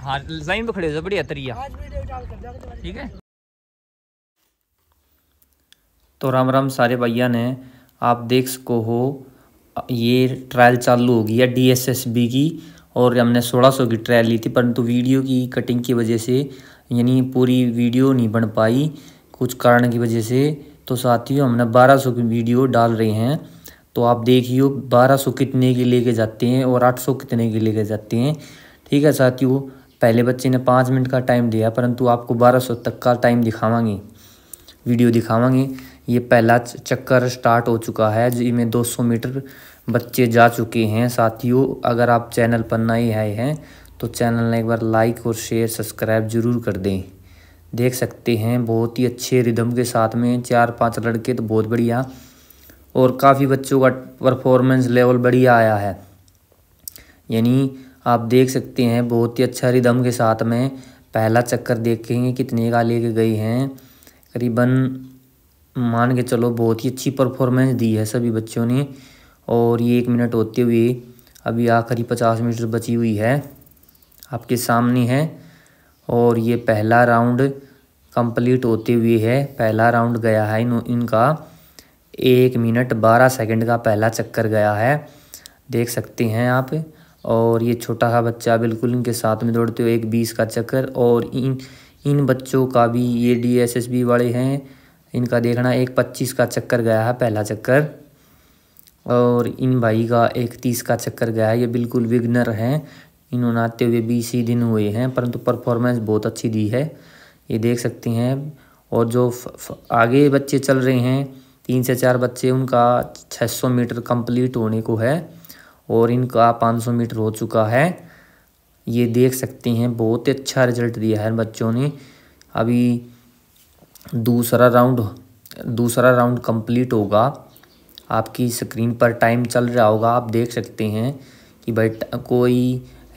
हाँ लाइन खड़े हो बढ़िया तरिया ठीक है तो राम राम सारे भैया ने आप देख सको हो ये ट्रायल चालू हो गई है डीएसएसबी की और हमने 1600 की ट्रायल ली थी परंतु वीडियो की कटिंग की वजह से यानी पूरी वीडियो नहीं बन पाई कुछ कारण की वजह से तो साथियों हमने 1200 की वीडियो डाल रहे हैं तो आप देखियो 1200 कितने के लेके जाते हैं और 800 कितने के लेके जाते हैं ठीक है साथियों पहले बच्चे ने पाँच मिनट का टाइम दिया परंतु आपको बारह सौ तक का टाइम दिखावांगे वीडियो दिखावांगे ये पहला चक्कर स्टार्ट हो चुका है जिसमें सौ मीटर बच्चे जा चुके हैं साथियों अगर आप चैनल पर नए आए हैं तो चैनल ने एक बार लाइक और शेयर सब्सक्राइब ज़रूर कर दें देख सकते हैं बहुत ही अच्छे रिदम के साथ में चार पाँच लड़के तो बहुत बढ़िया और काफ़ी बच्चों का परफॉर्मेंस लेवल बढ़िया आया है यानी आप देख सकते हैं बहुत ही अच्छा रिदम के साथ में पहला चक्कर देखेंगे कितने का लेके गई हैं करीबन मान के चलो बहुत ही अच्छी परफॉर्मेंस दी है सभी बच्चों ने और ये एक मिनट होते हुए अभी आखिरी पचास मीटर बची हुई है आपके सामने है और ये पहला राउंड कंप्लीट होते हुए है पहला राउंड गया है इन इनका एक मिनट बारह सेकंड का पहला चक्कर गया है देख सकते हैं आप और ये छोटा सा बच्चा बिल्कुल इनके साथ में दौड़ते हुए एक बीस का चक्कर और इन इन बच्चों का भी ये डी वाले हैं इनका देखना एक पच्चीस का चक्कर गया है पहला चक्कर और इन भाई का एक तीस का चक्कर गया है ये बिल्कुल विग्नर हैं इन्होंने आते हुए बीस ही दिन हुए हैं परंतु परफॉर्मेंस बहुत अच्छी दी है ये देख सकते हैं और जो फ, फ, आगे बच्चे चल रहे हैं तीन से चार बच्चे उनका सौ मीटर कंप्लीट होने को है और इनका 500 मीटर हो चुका है ये देख सकते हैं बहुत ही अच्छा रिजल्ट दिया है बच्चों ने अभी दूसरा राउंड दूसरा राउंड कंप्लीट होगा आपकी स्क्रीन पर टाइम चल रहा होगा आप देख सकते हैं कि भाई कोई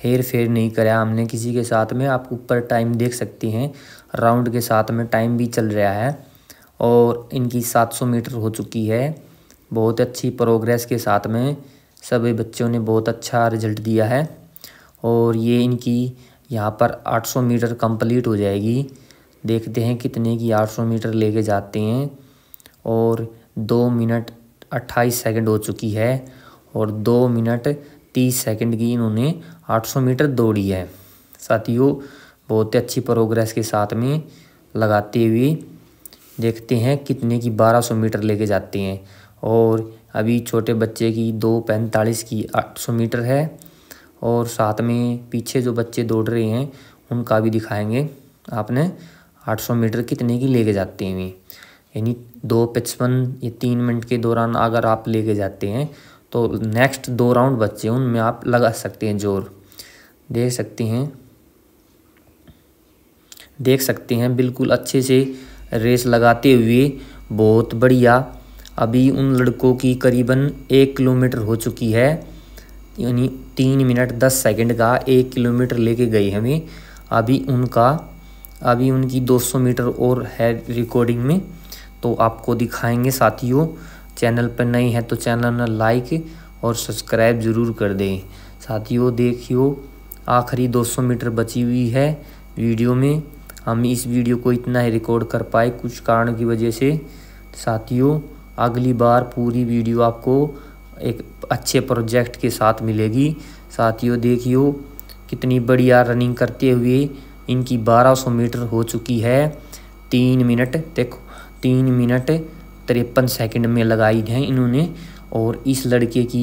हेर फेर नहीं करा हमने किसी के साथ में आप ऊपर टाइम देख सकते हैं राउंड के साथ में टाइम भी चल रहा है और इनकी 700 मीटर हो चुकी है बहुत अच्छी प्रोग्रेस के साथ में सभी बच्चों ने बहुत अच्छा रिजल्ट दिया है और ये इनकी यहाँ पर 800 मीटर कंप्लीट हो जाएगी देखते हैं कितने की 800 मीटर लेके जाते हैं और दो मिनट 28 सेकंड हो चुकी है और दो मिनट 30 सेकंड की इन्होंने 800 मीटर दौड़ी है साथियों बहुत ही अच्छी प्रोग्रेस के साथ में लगाते हुए देखते हैं कितने की 1200 मीटर लेके जाते हैं और अभी छोटे बच्चे की दो पैंतालीस की आठ सौ मीटर है और साथ में पीछे जो बच्चे दौड़ रहे हैं उनका भी दिखाएंगे आपने आठ सौ मीटर कितने की लेके जाते हैं यानी दो पचपन या तीन मिनट के दौरान अगर आप लेके जाते हैं तो नेक्स्ट दो राउंड बच्चे उनमें आप लगा सकते हैं जोर देख सकते हैं देख सकते हैं बिल्कुल अच्छे से रेस लगाते हुए बहुत बढ़िया अभी उन लड़कों की करीबन एक किलोमीटर हो चुकी है यानी तीन मिनट दस सेकंड का एक किलोमीटर लेके गई हमें अभी उनका अभी उनकी 200 मीटर और है रिकॉर्डिंग में तो आपको दिखाएंगे साथियों चैनल पर नए हैं तो चैनल ने लाइक और सब्सक्राइब ज़रूर कर दें साथियों देखियो आखिरी 200 मीटर बची हुई है वीडियो में हम इस वीडियो को इतना ही रिकॉर्ड कर पाए कुछ कारण की वजह से साथियों अगली बार पूरी वीडियो आपको एक अच्छे प्रोजेक्ट के साथ मिलेगी साथियों देखियो कितनी बढ़िया रनिंग करते हुए इनकी 1200 मीटर हो चुकी है तीन मिनट देखो तीन मिनट तिरपन सेकंड में लगाई है इन्होंने और इस लड़के की